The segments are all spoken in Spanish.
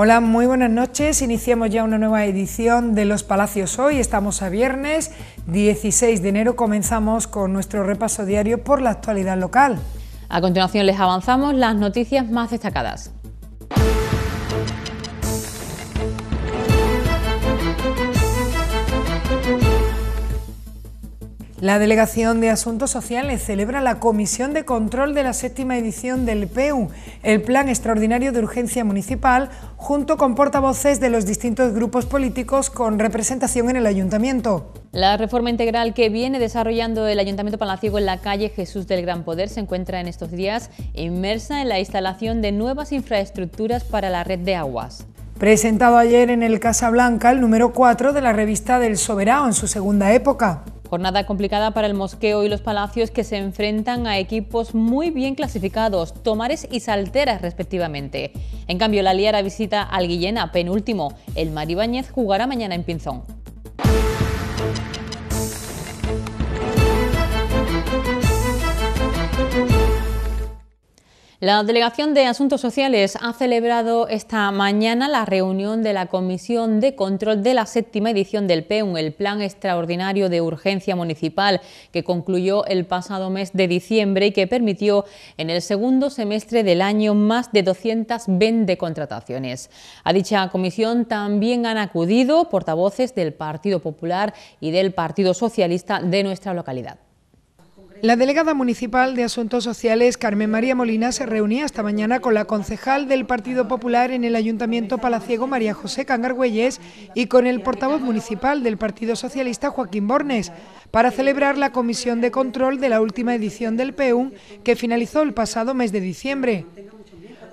Hola, muy buenas noches. Iniciamos ya una nueva edición de Los Palacios hoy. Estamos a viernes 16 de enero. Comenzamos con nuestro repaso diario por la actualidad local. A continuación les avanzamos las noticias más destacadas. La Delegación de Asuntos Sociales celebra la Comisión de Control de la séptima edición del PEU, el Plan Extraordinario de Urgencia Municipal, junto con portavoces de los distintos grupos políticos con representación en el Ayuntamiento. La reforma integral que viene desarrollando el Ayuntamiento Palaciego en la calle Jesús del Gran Poder se encuentra en estos días inmersa en la instalación de nuevas infraestructuras para la red de aguas. Presentado ayer en el Casa Blanca el número 4 de la revista del Soberano en su segunda época. Jornada complicada para el Mosqueo y los Palacios que se enfrentan a equipos muy bien clasificados, Tomares y Salteras respectivamente. En cambio, la Liara visita al Guillena, penúltimo. El Maribáñez jugará mañana en Pinzón. La Delegación de Asuntos Sociales ha celebrado esta mañana la reunión de la Comisión de Control de la séptima edición del PEUM, el Plan Extraordinario de Urgencia Municipal, que concluyó el pasado mes de diciembre y que permitió en el segundo semestre del año más de 220 contrataciones. A dicha comisión también han acudido portavoces del Partido Popular y del Partido Socialista de nuestra localidad. La delegada municipal de Asuntos Sociales, Carmen María Molina, se reunía esta mañana con la concejal del Partido Popular en el Ayuntamiento Palaciego, María José Cangargüelles, y con el portavoz municipal del Partido Socialista, Joaquín Bornes, para celebrar la comisión de control de la última edición del PEUM, que finalizó el pasado mes de diciembre.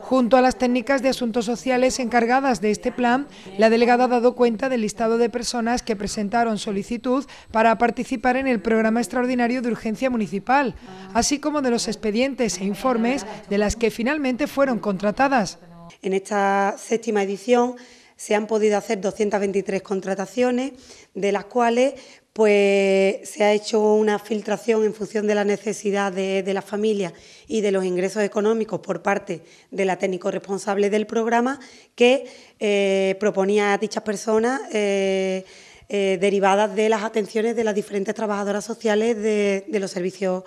Junto a las técnicas de asuntos sociales encargadas de este plan, la delegada ha dado cuenta del listado de personas que presentaron solicitud para participar en el programa extraordinario de urgencia municipal, así como de los expedientes e informes de las que finalmente fueron contratadas. En esta séptima edición se han podido hacer 223 contrataciones, de las cuales pues se ha hecho una filtración en función de la necesidad de, las la familia y de los ingresos económicos por parte de la técnico responsable del programa que eh, proponía a dichas personas eh, eh, derivadas de las atenciones de las diferentes trabajadoras sociales de, los servicios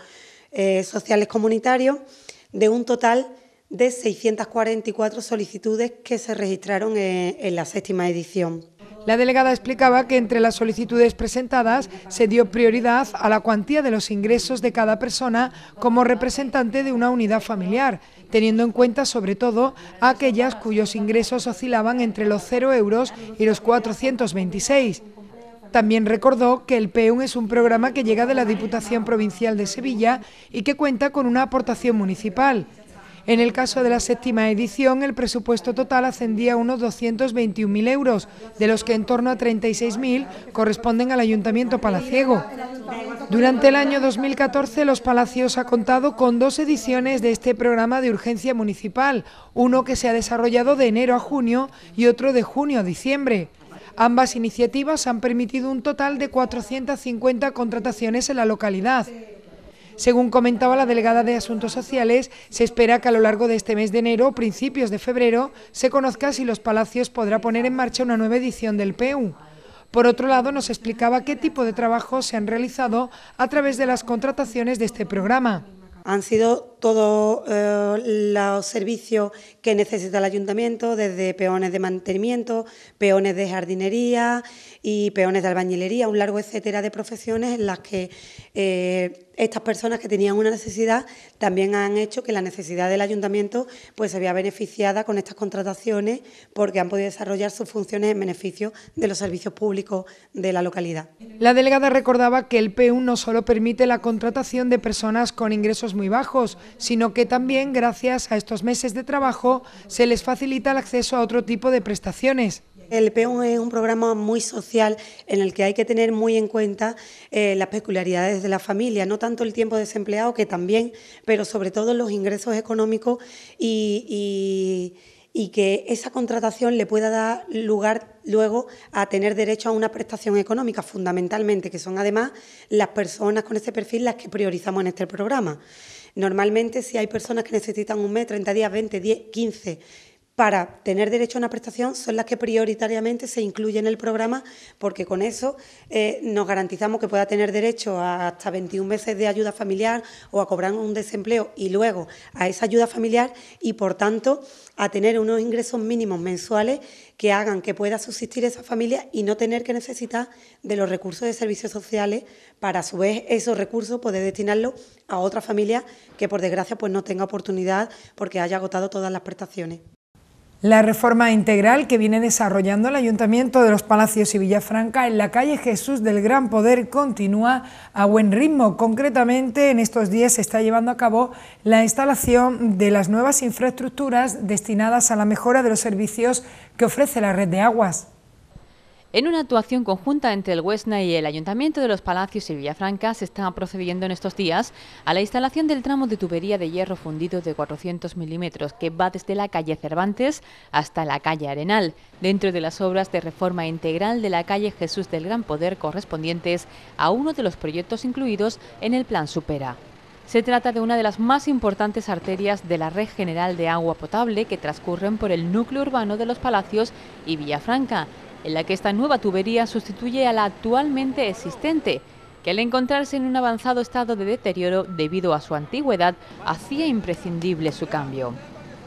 sociales comunitarios de un total de 644 solicitudes que se registraron en la séptima edición. La delegada explicaba que entre las solicitudes presentadas se dio prioridad a la cuantía de los ingresos de cada persona como representante de una unidad familiar, teniendo en cuenta sobre todo aquellas cuyos ingresos oscilaban entre los 0 euros y los 426. También recordó que el PEUN es un programa que llega de la Diputación Provincial de Sevilla y que cuenta con una aportación municipal. En el caso de la séptima edición, el presupuesto total ascendía a unos 221.000 euros, de los que en torno a 36.000 corresponden al Ayuntamiento Palaciego. Durante el año 2014, Los Palacios ha contado con dos ediciones de este programa de urgencia municipal, uno que se ha desarrollado de enero a junio y otro de junio a diciembre. Ambas iniciativas han permitido un total de 450 contrataciones en la localidad. Según comentaba la delegada de Asuntos Sociales, se espera que a lo largo de este mes de enero o principios de febrero se conozca si los palacios podrá poner en marcha una nueva edición del PEU. Por otro lado, nos explicaba qué tipo de trabajos se han realizado a través de las contrataciones de este programa. Han sido todos eh, los servicios que necesita el ayuntamiento, desde peones de mantenimiento, peones de jardinería y peones de albañilería, un largo etcétera de profesiones en las que eh, estas personas que tenían una necesidad también han hecho que la necesidad del ayuntamiento pues se vea beneficiada con estas contrataciones porque han podido desarrollar sus funciones en beneficio de los servicios públicos de la localidad. La delegada recordaba que el PU no solo permite la contratación de personas con ingresos muy bajos, sino que también gracias a estos meses de trabajo se les facilita el acceso a otro tipo de prestaciones. El PEON es un programa muy social en el que hay que tener muy en cuenta eh, las peculiaridades de la familia, no tanto el tiempo desempleado, que también, pero sobre todo los ingresos económicos y, y que esa contratación le pueda dar lugar luego a tener derecho a una prestación económica, fundamentalmente, que son además las personas con ese perfil las que priorizamos en este programa. Normalmente si hay personas que necesitan un mes, 30 días, 20, 10, 15, para tener derecho a una prestación son las que prioritariamente se incluyen en el programa porque con eso eh, nos garantizamos que pueda tener derecho a hasta 21 meses de ayuda familiar o a cobrar un desempleo y luego a esa ayuda familiar y por tanto a tener unos ingresos mínimos mensuales que hagan que pueda subsistir esa familia y no tener que necesitar de los recursos de servicios sociales para a su vez esos recursos poder destinarlos a otra familia que por desgracia pues no tenga oportunidad porque haya agotado todas las prestaciones. La reforma integral que viene desarrollando el Ayuntamiento de los Palacios y Villafranca en la calle Jesús del Gran Poder continúa a buen ritmo. Concretamente, en estos días se está llevando a cabo la instalación de las nuevas infraestructuras destinadas a la mejora de los servicios que ofrece la red de aguas. En una actuación conjunta entre el Huesna y el Ayuntamiento de los Palacios y Villafranca se está procediendo en estos días a la instalación del tramo de tubería de hierro fundido de 400 milímetros que va desde la calle Cervantes hasta la calle Arenal, dentro de las obras de reforma integral de la calle Jesús del Gran Poder correspondientes a uno de los proyectos incluidos en el Plan Supera. Se trata de una de las más importantes arterias de la red general de agua potable que transcurren por el núcleo urbano de los Palacios y Villafranca en la que esta nueva tubería sustituye a la actualmente existente, que al encontrarse en un avanzado estado de deterioro debido a su antigüedad, hacía imprescindible su cambio.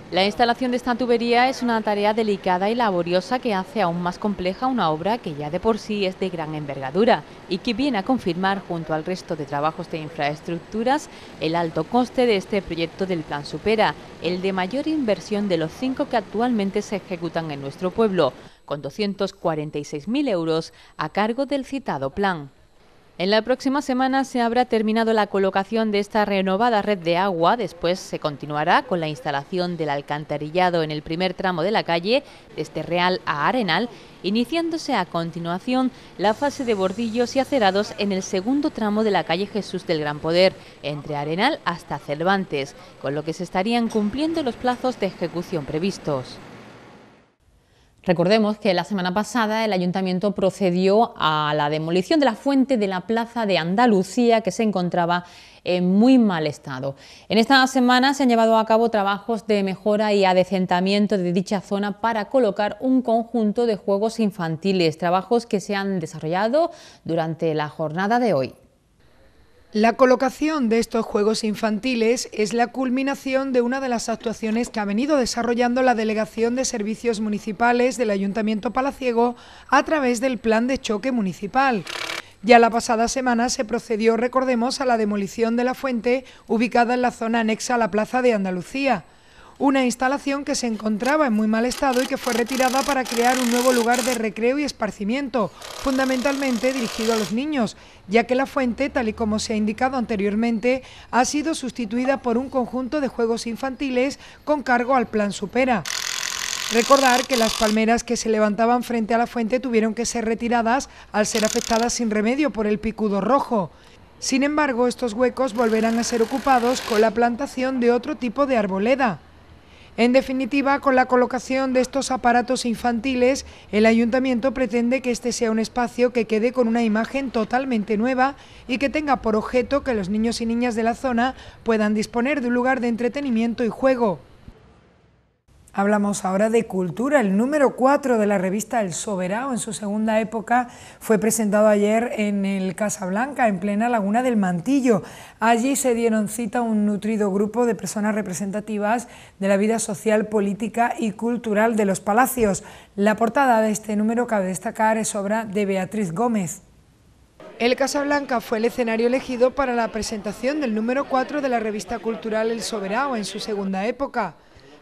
La instalación de esta tubería es una tarea delicada y laboriosa que hace aún más compleja una obra que ya de por sí es de gran envergadura y que viene a confirmar junto al resto de trabajos de infraestructuras el alto coste de este proyecto del Plan Supera, el de mayor inversión de los cinco que actualmente se ejecutan en nuestro pueblo, con 246.000 euros a cargo del citado plan. En la próxima semana se habrá terminado la colocación de esta renovada red de agua, después se continuará con la instalación del alcantarillado en el primer tramo de la calle, desde Real a Arenal, iniciándose a continuación la fase de bordillos y acerados en el segundo tramo de la calle Jesús del Gran Poder, entre Arenal hasta Cervantes, con lo que se estarían cumpliendo los plazos de ejecución previstos. Recordemos que la semana pasada el ayuntamiento procedió a la demolición de la fuente de la plaza de Andalucía que se encontraba en muy mal estado. En esta semana se han llevado a cabo trabajos de mejora y adecentamiento de dicha zona para colocar un conjunto de juegos infantiles, trabajos que se han desarrollado durante la jornada de hoy. La colocación de estos juegos infantiles es la culminación de una de las actuaciones que ha venido desarrollando la Delegación de Servicios Municipales del Ayuntamiento Palaciego a través del Plan de Choque Municipal. Ya la pasada semana se procedió, recordemos, a la demolición de la fuente ubicada en la zona anexa a la Plaza de Andalucía una instalación que se encontraba en muy mal estado y que fue retirada para crear un nuevo lugar de recreo y esparcimiento, fundamentalmente dirigido a los niños, ya que la fuente, tal y como se ha indicado anteriormente, ha sido sustituida por un conjunto de juegos infantiles con cargo al Plan Supera. Recordar que las palmeras que se levantaban frente a la fuente tuvieron que ser retiradas al ser afectadas sin remedio por el picudo rojo. Sin embargo, estos huecos volverán a ser ocupados con la plantación de otro tipo de arboleda. En definitiva, con la colocación de estos aparatos infantiles, el ayuntamiento pretende que este sea un espacio que quede con una imagen totalmente nueva y que tenga por objeto que los niños y niñas de la zona puedan disponer de un lugar de entretenimiento y juego. Hablamos ahora de cultura. El número 4 de la revista El Soberano en su segunda época fue presentado ayer en el Casablanca, en plena Laguna del Mantillo. Allí se dieron cita un nutrido grupo de personas representativas de la vida social, política y cultural de los palacios. La portada de este número, cabe destacar, es obra de Beatriz Gómez. El Casablanca fue el escenario elegido para la presentación del número 4 de la revista cultural El Soberano en su segunda época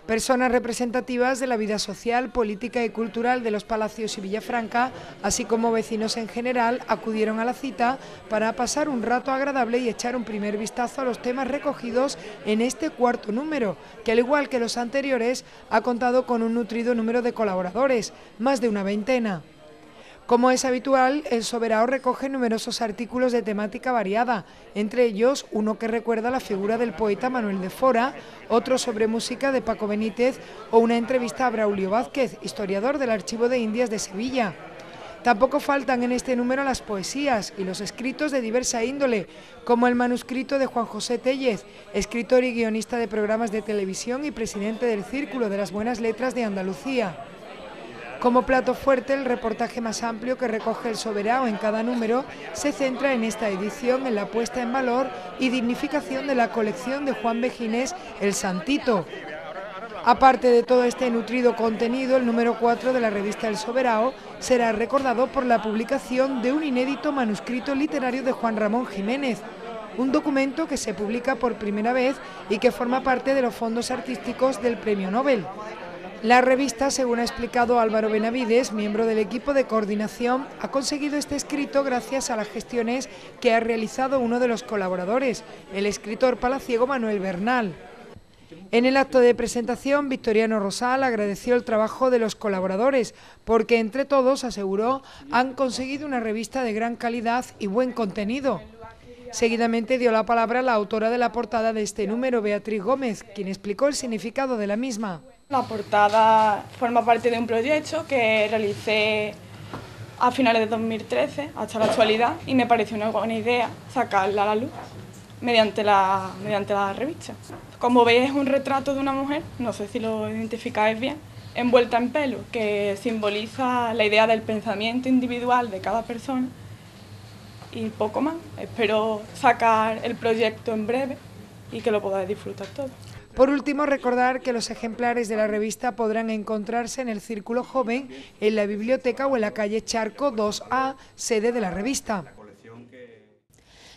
personas representativas de la vida social, política y cultural de los Palacios y Villafranca, así como vecinos en general, acudieron a la cita para pasar un rato agradable y echar un primer vistazo a los temas recogidos en este cuarto número, que al igual que los anteriores ha contado con un nutrido número de colaboradores, más de una veintena. Como es habitual, el Soberao recoge numerosos artículos de temática variada, entre ellos uno que recuerda la figura del poeta Manuel de Fora, otro sobre música de Paco Benítez o una entrevista a Braulio Vázquez, historiador del Archivo de Indias de Sevilla. Tampoco faltan en este número las poesías y los escritos de diversa índole, como el manuscrito de Juan José Tellez, escritor y guionista de programas de televisión y presidente del Círculo de las Buenas Letras de Andalucía. Como plato fuerte, el reportaje más amplio que recoge el Soberao en cada número se centra en esta edición en la puesta en valor y dignificación de la colección de Juan Bejinés El Santito. Aparte de todo este nutrido contenido, el número 4 de la revista El Soberao... será recordado por la publicación de un inédito manuscrito literario de Juan Ramón Jiménez, un documento que se publica por primera vez y que forma parte de los fondos artísticos del Premio Nobel. La revista, según ha explicado Álvaro Benavides, miembro del equipo de coordinación, ha conseguido este escrito gracias a las gestiones que ha realizado uno de los colaboradores, el escritor palaciego Manuel Bernal. En el acto de presentación, Victoriano Rosal agradeció el trabajo de los colaboradores, porque entre todos, aseguró, han conseguido una revista de gran calidad y buen contenido. Seguidamente dio la palabra a la autora de la portada de este número, Beatriz Gómez, quien explicó el significado de la misma. La portada forma parte de un proyecto que realicé a finales de 2013 hasta la actualidad y me pareció una buena idea sacarla a la luz mediante la, mediante la revista. Como veis es un retrato de una mujer, no sé si lo identificáis bien, envuelta en pelo, que simboliza la idea del pensamiento individual de cada persona y poco más. Espero sacar el proyecto en breve y que lo podáis disfrutar todos. Por último, recordar que los ejemplares de la revista podrán encontrarse en el Círculo Joven, en la biblioteca o en la calle Charco 2A, sede de la revista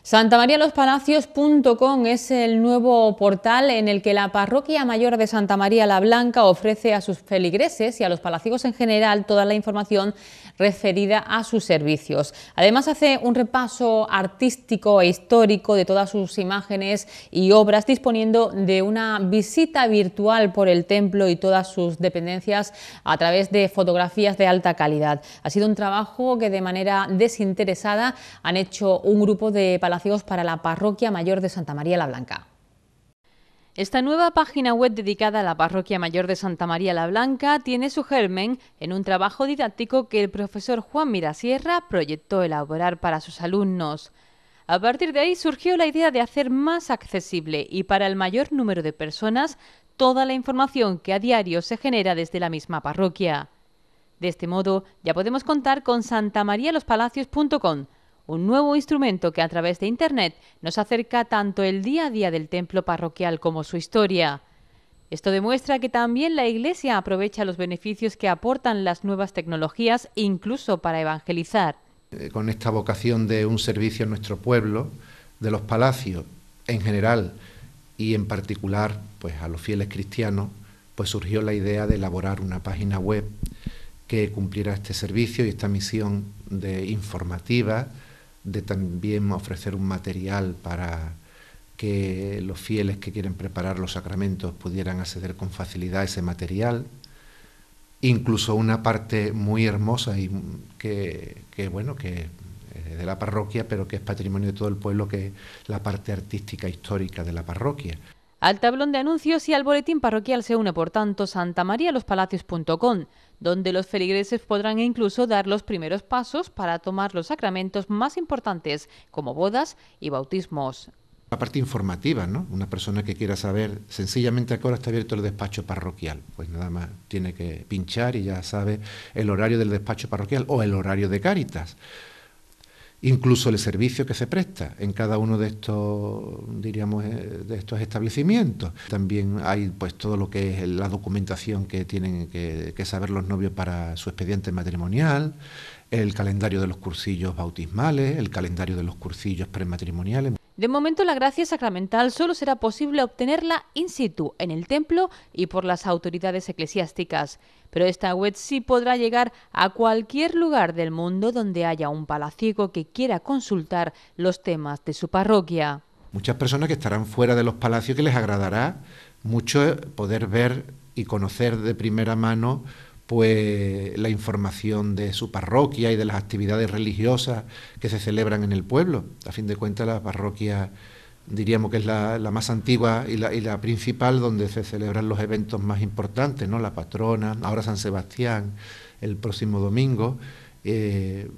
santamarialospalacios.com es el nuevo portal en el que la Parroquia Mayor de Santa María la Blanca ofrece a sus feligreses y a los palacios en general toda la información referida a sus servicios. Además hace un repaso artístico e histórico de todas sus imágenes y obras disponiendo de una visita virtual por el templo y todas sus dependencias a través de fotografías de alta calidad. Ha sido un trabajo que de manera desinteresada han hecho un grupo de para la Parroquia Mayor de Santa María la Blanca. Esta nueva página web dedicada a la Parroquia Mayor de Santa María la Blanca tiene su germen en un trabajo didáctico que el profesor Juan Mirasierra proyectó elaborar para sus alumnos. A partir de ahí surgió la idea de hacer más accesible y para el mayor número de personas toda la información que a diario se genera desde la misma parroquia. De este modo, ya podemos contar con santamarialospalacios.com un nuevo instrumento que a través de Internet nos acerca tanto el día a día del templo parroquial como su historia. Esto demuestra que también la Iglesia aprovecha los beneficios que aportan las nuevas tecnologías incluso para evangelizar. Eh, con esta vocación de un servicio a nuestro pueblo, de los palacios en general y en particular pues a los fieles cristianos, pues surgió la idea de elaborar una página web que cumpliera este servicio y esta misión de informativa, de también ofrecer un material para que los fieles que quieren preparar los sacramentos pudieran acceder con facilidad a ese material. Incluso una parte muy hermosa y que, bueno, que de la parroquia, pero que es patrimonio de todo el pueblo, que es la parte artística histórica de la parroquia. Al tablón de anuncios y al boletín parroquial se une, por tanto, santamarialospalacios.com donde los feligreses podrán incluso dar los primeros pasos para tomar los sacramentos más importantes, como bodas y bautismos. La parte informativa, ¿no? Una persona que quiera saber sencillamente a qué hora está abierto el despacho parroquial. Pues nada más tiene que pinchar y ya sabe el horario del despacho parroquial o el horario de Cáritas incluso el servicio que se presta en cada uno de estos, diríamos, eh, de estos establecimientos. También hay pues todo lo que es la documentación que tienen que, que saber los novios para su expediente matrimonial, el calendario de los cursillos bautismales, el calendario de los cursillos prematrimoniales. De momento, la gracia sacramental solo será posible obtenerla in situ, en el templo y por las autoridades eclesiásticas. Pero esta web sí podrá llegar a cualquier lugar del mundo donde haya un palaciego que quiera consultar los temas de su parroquia. Muchas personas que estarán fuera de los palacios que les agradará mucho poder ver y conocer de primera mano pues la información de su parroquia y de las actividades religiosas que se celebran en el pueblo. A fin de cuentas, la parroquia diríamos que es la, más antigua y la, principal donde se celebran los eventos más importantes, ¿no? La patrona, ahora San Sebastián, el próximo domingo, eh,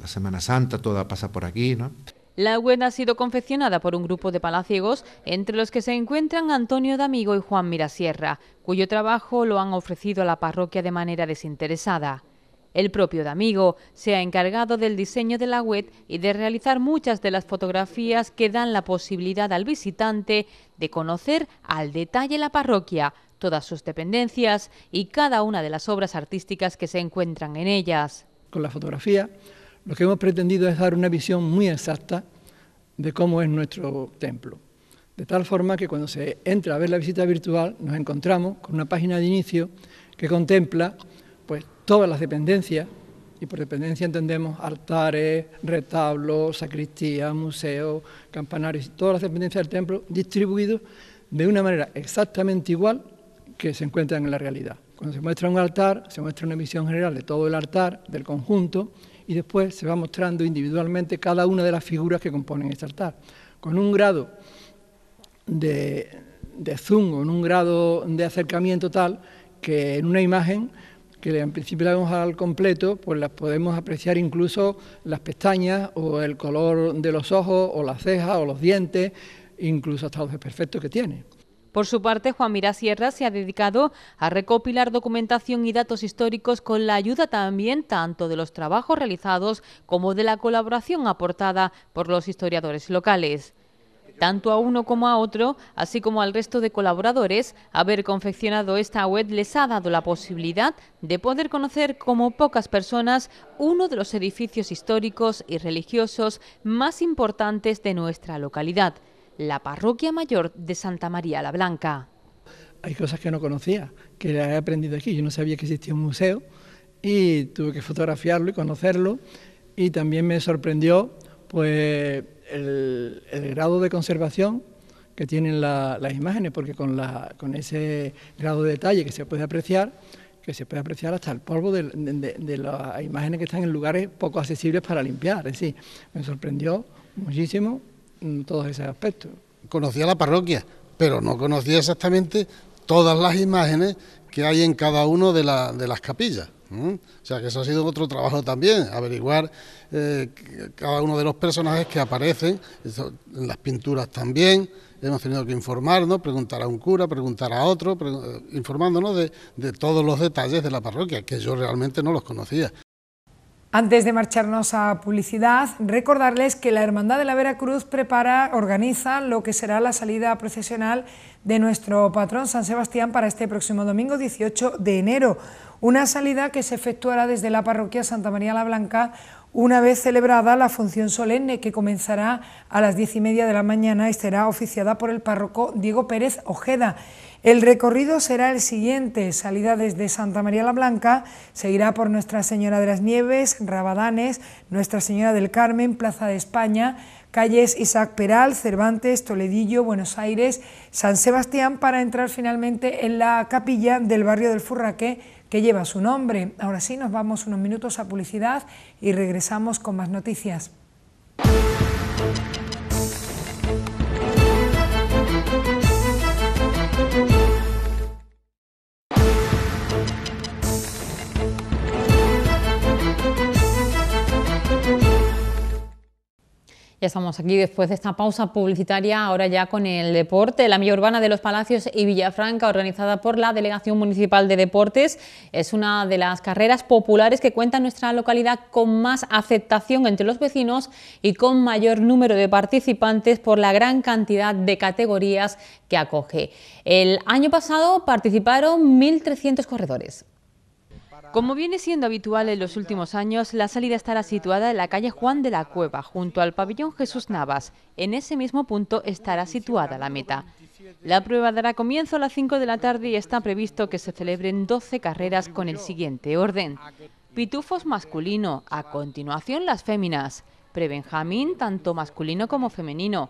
la Semana Santa, toda pasa por aquí, ¿no? La web ha sido confeccionada por un grupo de palaciegos, entre los que se encuentran Antonio D'Amigo y Juan Mirasierra, cuyo trabajo lo han ofrecido a la parroquia de manera desinteresada. El propio D'Amigo se ha encargado del diseño de la web y de realizar muchas de las fotografías que dan la posibilidad al visitante de conocer al detalle la parroquia, todas sus dependencias y cada una de las obras artísticas que se encuentran en ellas. Con la fotografía lo que hemos pretendido es dar una visión muy exacta de cómo es nuestro templo. De tal forma que cuando se entra a ver la visita virtual nos encontramos con una página de inicio que contempla pues, todas las dependencias, y por dependencia entendemos altares, retablos, sacristía, museos, campanarios, todas las dependencias del templo distribuidos de una manera exactamente igual que se encuentran en la realidad. Cuando se muestra un altar, se muestra una visión general de todo el altar, del conjunto, y después se va mostrando individualmente cada una de las figuras que componen este altar. Con un grado de, zoom, con un grado de acercamiento tal, que en una imagen que en principio la vemos al completo, pues las podemos apreciar incluso las pestañas o el color de los ojos o las cejas o los dientes, incluso hasta los desperfectos que tiene. Por su parte, Juan Mirá Sierra se ha dedicado a recopilar documentación y datos históricos con la ayuda también tanto de los trabajos realizados como de la colaboración aportada por los historiadores locales tanto a uno como a otro, así como al resto de colaboradores, haber confeccionado esta web les ha dado la posibilidad de poder conocer como pocas personas uno de los edificios históricos y religiosos más importantes de nuestra localidad la parroquia mayor de Santa María la Blanca. Hay cosas que no conocía, que he aprendido aquí. Yo no sabía que existía un museo y tuve que fotografiarlo y conocerlo. Y también me sorprendió pues, el, grado de conservación que tienen las imágenes, porque con, con ese grado de detalle que se puede apreciar, que se puede apreciar hasta el polvo de, de, las imágenes que están en lugares poco accesibles para limpiar. Es me sorprendió muchísimo todos esos aspectos. Conocía la parroquia, pero no conocía exactamente todas las imágenes que hay en cada una de, las capillas. O sea que eso ha sido otro trabajo también, averiguar eh, cada uno de los personajes que aparecen, en las pinturas también, hemos tenido que informarnos, preguntar a un cura, preguntar a otro, eh, informándonos de, todos los detalles de la parroquia, que yo realmente no los conocía. Antes de marcharnos a publicidad, recordarles que la Hermandad de la Veracruz prepara, organiza lo que será la salida procesional de nuestro patrón San Sebastián para este próximo domingo 18 de enero. Una salida que se efectuará desde la parroquia Santa María la Blanca una vez celebrada la función solemne que comenzará a las diez y media de la mañana y será oficiada por el párroco Diego Pérez Ojeda. El recorrido será el siguiente, salida desde Santa María la Blanca, seguirá por Nuestra Señora de las Nieves, Rabadanes, Nuestra Señora del Carmen, Plaza de España, calles Isaac Peral, Cervantes, Toledillo, Buenos Aires, San Sebastián, para entrar finalmente en la capilla del barrio del Furraque, que lleva su nombre. Ahora sí, nos vamos unos minutos a publicidad y regresamos con más noticias. Ya estamos aquí después de esta pausa publicitaria, ahora ya con el deporte. La Milla Urbana de los Palacios y Villafranca, organizada por la Delegación Municipal de Deportes, es una de las carreras populares que cuenta nuestra localidad con más aceptación entre los vecinos y con mayor número de participantes por la gran cantidad de categorías que acoge. El año pasado participaron 1.300 corredores. Como viene siendo habitual en los últimos años, la salida estará situada en la calle Juan de la Cueva, junto al pabellón Jesús Navas. En ese mismo punto estará situada la meta. La prueba dará comienzo a las 5 de la tarde y está previsto que se celebren 12 carreras con el siguiente orden. Pitufos masculino, a continuación las féminas. Prebenjamín tanto masculino como femenino.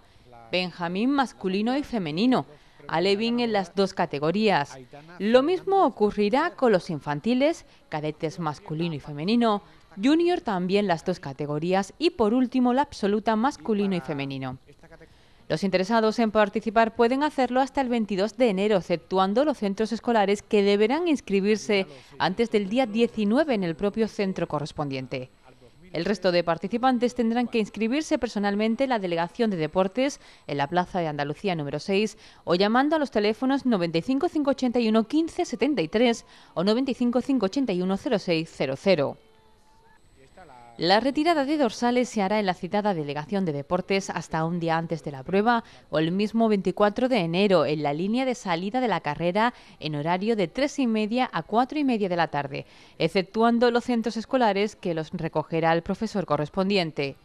Benjamín masculino y femenino a Levin en las dos categorías. Lo mismo ocurrirá con los infantiles, cadetes masculino y femenino, junior también las dos categorías y por último la absoluta masculino y femenino. Los interesados en participar pueden hacerlo hasta el 22 de enero, exceptuando los centros escolares que deberán inscribirse antes del día 19 en el propio centro correspondiente. El resto de participantes tendrán que inscribirse personalmente en la Delegación de Deportes en la Plaza de Andalucía número 6 o llamando a los teléfonos 95 581 15 73 o 95 0600. La retirada de dorsales se hará en la citada delegación de deportes hasta un día antes de la prueba o el mismo 24 de enero en la línea de salida de la carrera en horario de 3 y media a 4 y media de la tarde, exceptuando los centros escolares que los recogerá el profesor correspondiente.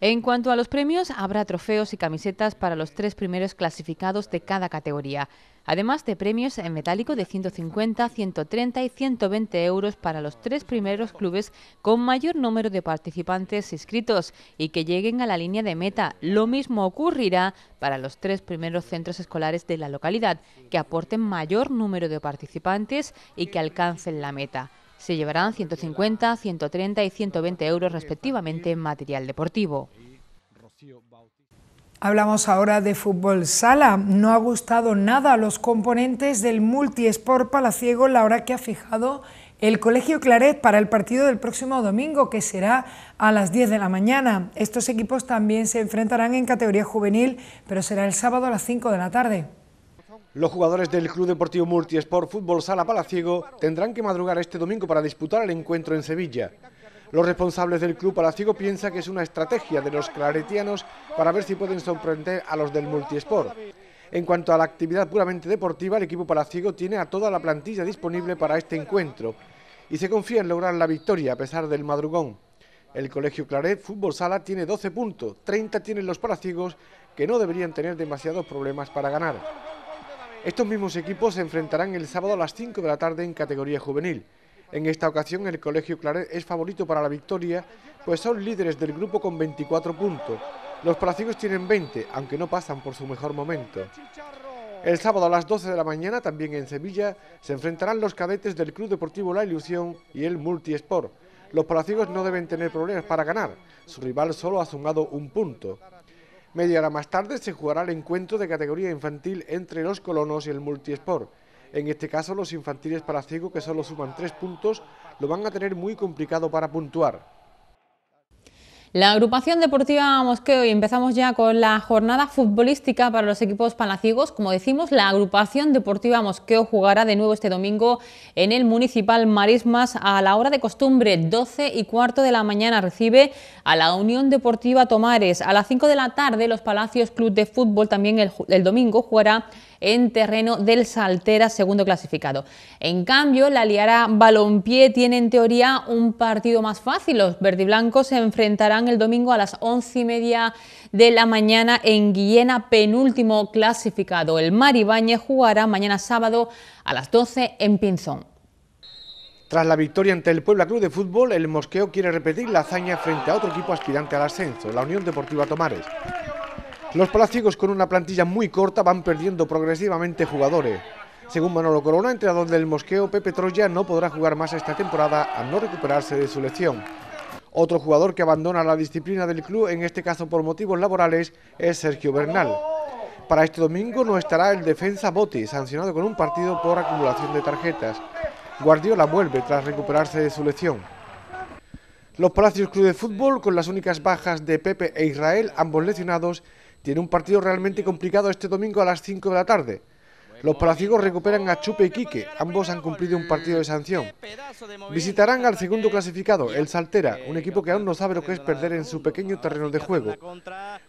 En cuanto a los premios, habrá trofeos y camisetas para los tres primeros clasificados de cada categoría, además de premios en metálico de 150, 130 y 120 euros para los tres primeros clubes con mayor número de participantes inscritos y que lleguen a la línea de meta. Lo mismo ocurrirá para los tres primeros centros escolares de la localidad, que aporten mayor número de participantes y que alcancen la meta. Se llevarán 150, 130 y 120 euros respectivamente en material deportivo. Hablamos ahora de fútbol sala. No ha gustado nada a los componentes del multiesport palaciego la hora que ha fijado el Colegio Claret para el partido del próximo domingo, que será a las 10 de la mañana. Estos equipos también se enfrentarán en categoría juvenil, pero será el sábado a las 5 de la tarde. Los jugadores del Club Deportivo Multisport Fútbol Sala Palaciego tendrán que madrugar este domingo para disputar el encuentro en Sevilla. Los responsables del club palaciego piensan que es una estrategia de los claretianos para ver si pueden sorprender a los del multisport. En cuanto a la actividad puramente deportiva, el equipo palaciego tiene a toda la plantilla disponible para este encuentro y se confía en lograr la victoria a pesar del madrugón. El Colegio Claret Fútbol Sala tiene 12 puntos, 30 tienen los palaciegos que no deberían tener demasiados problemas para ganar. Estos mismos equipos se enfrentarán el sábado a las 5 de la tarde en categoría juvenil. En esta ocasión el Colegio Claret es favorito para la victoria, pues son líderes del grupo con 24 puntos. Los polacigos tienen 20, aunque no pasan por su mejor momento. El sábado a las 12 de la mañana, también en Sevilla, se enfrentarán los cadetes del Club Deportivo La Ilusión y el Multiesport. Los polacigos no deben tener problemas para ganar, su rival solo ha sumado un punto. Media hora más tarde se jugará el encuentro de categoría infantil entre los colonos y el multiesport. En este caso, los infantiles para ciego, que solo suman tres puntos, lo van a tener muy complicado para puntuar. La agrupación deportiva Mosqueo y empezamos ya con la jornada futbolística para los equipos palaciegos. Como decimos, la agrupación deportiva Mosqueo jugará de nuevo este domingo en el Municipal Marismas a la hora de costumbre, 12 y cuarto de la mañana recibe a la Unión Deportiva Tomares. A las 5 de la tarde los Palacios Club de Fútbol también el, el domingo jugará en terreno del Saltera, segundo clasificado. En cambio, la Liara Balompié tiene en teoría un partido más fácil. Los verdiblancos se enfrentarán el domingo a las once y media de la mañana en Guillena, penúltimo clasificado. El Maribáñez jugará mañana sábado a las 12 en Pinzón. Tras la victoria ante el Puebla Club de Fútbol, el Mosqueo quiere repetir la hazaña frente a otro equipo aspirante al ascenso, la Unión Deportiva Tomares. Los palacios con una plantilla muy corta van perdiendo progresivamente jugadores. Según Manolo Corona, entrenador del Mosqueo, Pepe Troya no podrá jugar más esta temporada al no recuperarse de su lesión. Otro jugador que abandona la disciplina del club, en este caso por motivos laborales, es Sergio Bernal. Para este domingo no estará el defensa Boti... sancionado con un partido por acumulación de tarjetas. Guardiola vuelve tras recuperarse de su lesión. Los Palacios Club de Fútbol, con las únicas bajas de Pepe e Israel, ambos lesionados, tiene un partido realmente complicado este domingo a las 5 de la tarde. Los palacios recuperan a Chupe y Quique, ambos han cumplido un partido de sanción. Visitarán al segundo clasificado, el Saltera, un equipo que aún no sabe lo que es perder en su pequeño terreno de juego.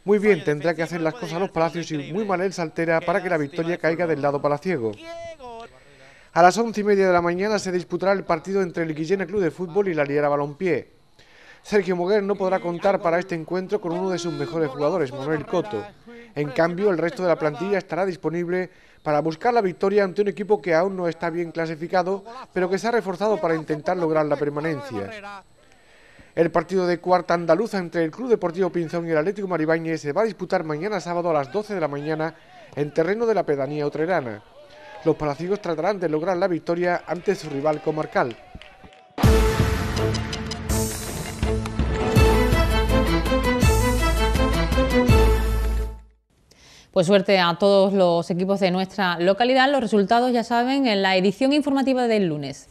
Muy bien, tendrá que hacer las cosas los palacios y muy mal el Saltera para que la victoria caiga del lado palaciego. A las once y media de la mañana se disputará el partido entre el Guillena Club de Fútbol y la Liera Balompié. Sergio Moguer no podrá contar para este encuentro con uno de sus mejores jugadores, Manuel Coto. En cambio, el resto de la plantilla estará disponible para buscar la victoria ante un equipo que aún no está bien clasificado, pero que se ha reforzado para intentar lograr la permanencia. El partido de cuarta andaluza entre el Club Deportivo Pinzón y el Atlético Maribáñez se va a disputar mañana sábado a las 12 de la mañana en terreno de la pedanía otrerana. Los palacigos tratarán de lograr la victoria ante su rival comarcal. Pues suerte a todos los equipos de nuestra localidad. Los resultados ya saben en la edición informativa del lunes.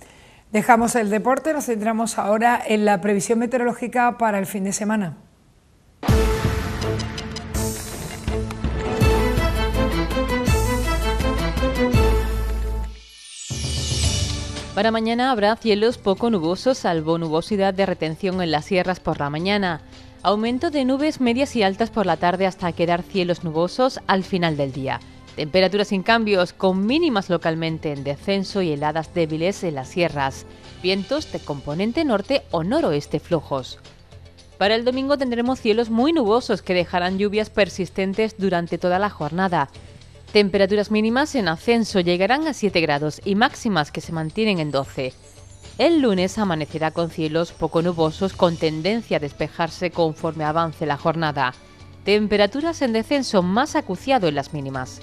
Dejamos el deporte, nos centramos ahora en la previsión meteorológica para el fin de semana. Para mañana habrá cielos poco nubosos, salvo nubosidad de retención en las sierras por la mañana. Aumento de nubes medias y altas por la tarde hasta quedar cielos nubosos al final del día. Temperaturas sin cambios, con mínimas localmente en descenso y heladas débiles en las sierras. Vientos de componente norte o noroeste flojos. Para el domingo tendremos cielos muy nubosos que dejarán lluvias persistentes durante toda la jornada. Temperaturas mínimas en ascenso llegarán a 7 grados y máximas que se mantienen en 12. El lunes amanecerá con cielos poco nubosos con tendencia a despejarse conforme avance la jornada. Temperaturas en descenso más acuciado en las mínimas.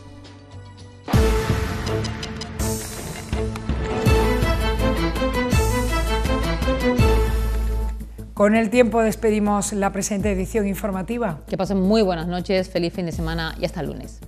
Con el tiempo despedimos la presente edición informativa. Que pasen muy buenas noches, feliz fin de semana y hasta el lunes.